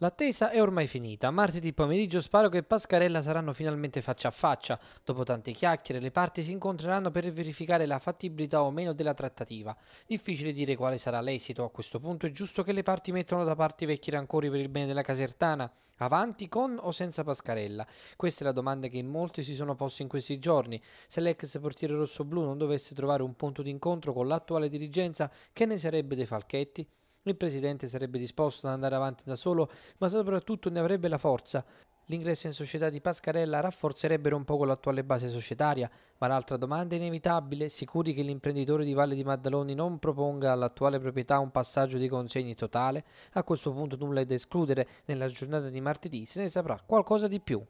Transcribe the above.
L'attesa è ormai finita. Martedì pomeriggio Sparo e Pascarella saranno finalmente faccia a faccia. Dopo tante chiacchiere, le parti si incontreranno per verificare la fattibilità o meno della trattativa. Difficile dire quale sarà l'esito. A questo punto è giusto che le parti mettano da parte i vecchi rancori per il bene della casertana. Avanti con o senza Pascarella? Questa è la domanda che in molti si sono posti in questi giorni. Se l'ex portiere rosso-blu non dovesse trovare un punto d'incontro con l'attuale dirigenza, che ne sarebbe dei Falchetti? Il presidente sarebbe disposto ad andare avanti da solo, ma soprattutto ne avrebbe la forza. L'ingresso in società di Pascarella rafforzerebbe un poco l'attuale base societaria, ma l'altra domanda è inevitabile, sicuri che l'imprenditore di Valle di Maddaloni non proponga all'attuale proprietà un passaggio di consegne totale? A questo punto nulla è da escludere, nella giornata di martedì se ne saprà qualcosa di più.